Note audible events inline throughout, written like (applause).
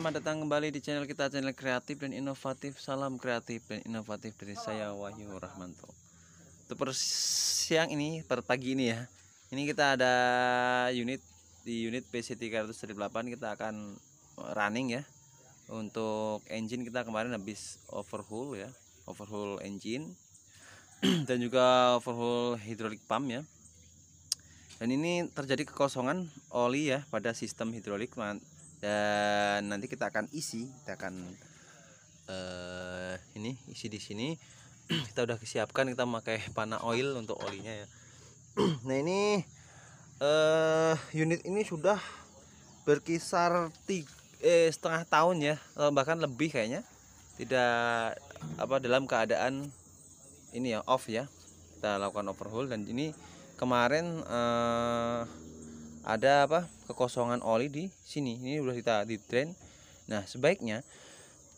selamat datang kembali di channel kita channel kreatif dan inovatif salam kreatif dan inovatif dari saya Wahyu Rahmanto untuk per siang ini per pagi ini ya ini kita ada unit di unit PC 308 kita akan running ya untuk engine kita kemarin habis overhaul ya overhaul engine (clears throat) dan juga overhaul hidrolik pump ya dan ini terjadi kekosongan oli ya pada sistem hidrolik dan nanti kita akan isi kita akan uh, ini isi di sini (clears throat) kita udah siapkan kita pakai panah oil untuk olinya ya (clears throat) nah ini uh, unit ini sudah berkisar tiga, eh, setengah tahun ya eh, bahkan lebih kayaknya tidak apa dalam keadaan ini ya off ya kita lakukan overhaul dan ini kemarin eh, ada apa kekosongan oli di sini ini sudah kita di drain nah sebaiknya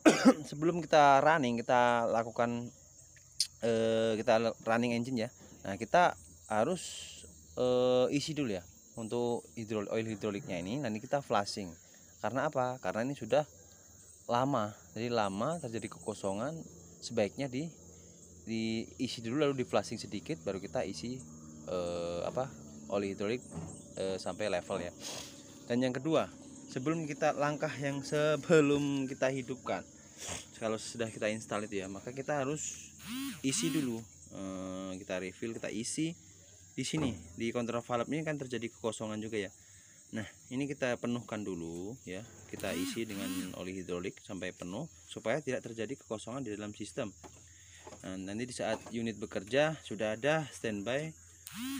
(clears throat) sebelum kita running kita lakukan eh, kita running engine ya nah kita harus eh, isi dulu ya untuk hidrol oil hidroliknya ini nanti kita flushing karena apa karena ini sudah lama jadi lama terjadi kekosongan sebaiknya di diisi dulu lalu di flushing sedikit baru kita isi eh, apa oli hidrolik e, eh, sampai level ya dan yang kedua sebelum kita langkah yang sebelum kita hidupkan kalau sudah kita install itu ya maka kita harus isi dulu e, kita refill kita isi di sini di kontra valve ini kan terjadi kekosongan juga ya nah ini kita penuhkan dulu ya kita isi dengan oli hidrolik sampai penuh supaya tidak terjadi kekosongan di dalam sistem nah, nanti di saat unit bekerja sudah ada standby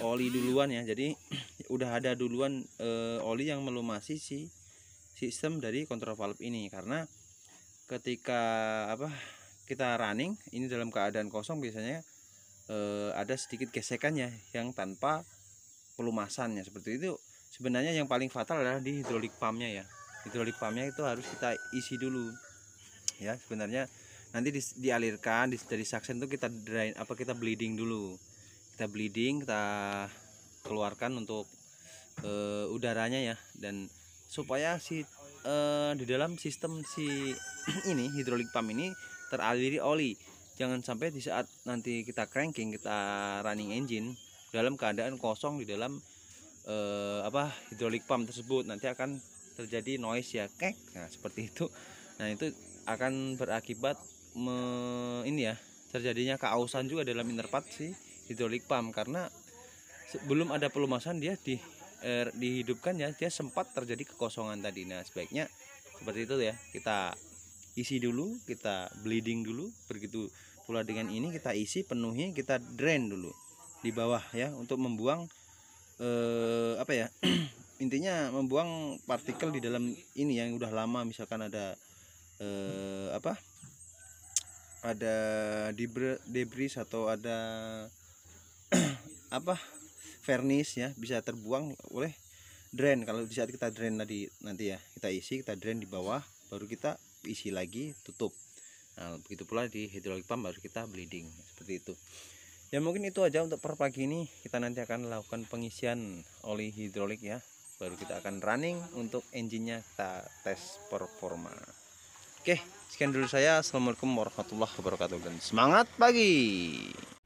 oli duluan ya jadi (clears throat) udah ada duluan e, oli yang melumasi si sistem dari kontrol valve ini karena ketika apa kita running ini dalam keadaan kosong biasanya e, ada sedikit gesekannya yang tanpa pelumasannya seperti itu sebenarnya yang paling fatal adalah di hidrolik pumpnya ya hidrolik pumpnya itu harus kita isi dulu ya sebenarnya nanti di, dialirkan di, dari saksen itu kita drain apa kita bleeding dulu kita bleeding kita keluarkan untuk uh, udaranya ya dan supaya si uh, di dalam sistem si (clears throat) ini hidrolik pump ini teraliri oli jangan sampai di saat nanti kita cranking kita running engine dalam keadaan kosong di dalam eh, apa hidrolik pump tersebut nanti akan terjadi noise ya kek nah seperti itu nah itu akan berakibat me, ini ya terjadinya keausan juga dalam interpat sih hidrolik pump karena sebelum ada pelumasan dia di er, dihidupkan ya dia sempat terjadi kekosongan tadi nah sebaiknya seperti itu ya kita isi dulu kita bleeding dulu begitu pula dengan ini kita isi penuhi kita drain dulu di bawah ya untuk membuang eh, apa ya (clears throat) intinya membuang partikel di dalam ini yang udah lama misalkan ada eh, apa ada debris atau ada (clears throat) apa vernis ya bisa terbuang oleh drain kalau di saat kita drain tadi nanti ya kita isi kita drain di bawah baru kita isi lagi tutup nah, begitu pula di hidrolik pump baru kita bleeding seperti itu ya mungkin itu aja untuk per pagi ini kita nanti akan lakukan pengisian oli hidrolik ya baru kita akan running untuk engine-nya kita tes performa oke sekian dulu saya assalamualaikum warahmatullahi wabarakatuh dan semangat pagi